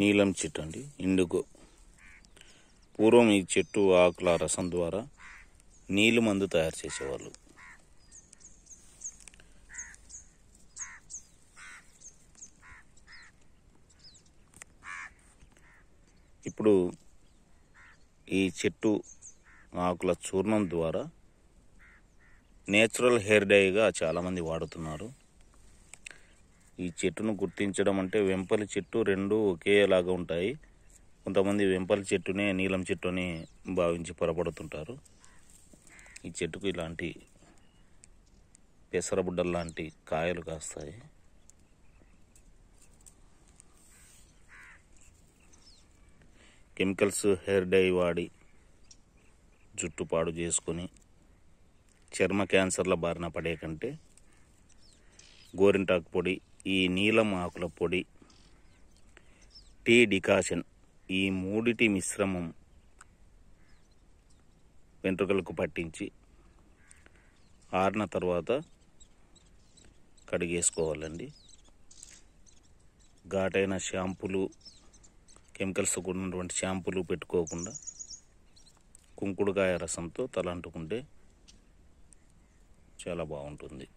నీలం చెట్టు అండి ఇండుగో పూర్వం ఈ చెట్టు ఆకుల రసం ద్వారా నీళ్ళు మందు తయారు చేసేవాళ్ళు ఇప్పుడు ఈ చెట్టు ఆకుల చూర్ణం ద్వారా నేచురల్ హెయిర్ డైగా చాలామంది వాడుతున్నారు ఈ చెట్టును గుర్తించడం అంటే వెంపలి చెట్టు రెండు ఒకేలాగా ఉంటాయి కొంతమంది వెంపలి చెట్టునే నీలం చెట్టు అని భావించి పొరపడుతుంటారు ఈ చెట్టుకు ఇలాంటి పెసరబుడ్డల లాంటి కాయలు కాస్తాయి కెమికల్స్ హెయిర్ డై వాడి జుట్టు పాడు చేసుకొని చర్మ క్యాన్సర్ల బారిన పడే కంటే గోరింటాకు పొడి ఈ నీలం ఆకుల పొడి టీ డికాషన్ ఈ మూడిటి మిశ్రమం వెంట్రుకలకు పట్టించి ఆరిన తర్వాత కడిగేసుకోవాలండి ఘాటైన షాంపులు కెమికల్స్ కూడినటువంటి షాంపులు పెట్టుకోకుండా కుంకుడుకాయ రసంతో తలంటుకుంటే చాలా బాగుంటుంది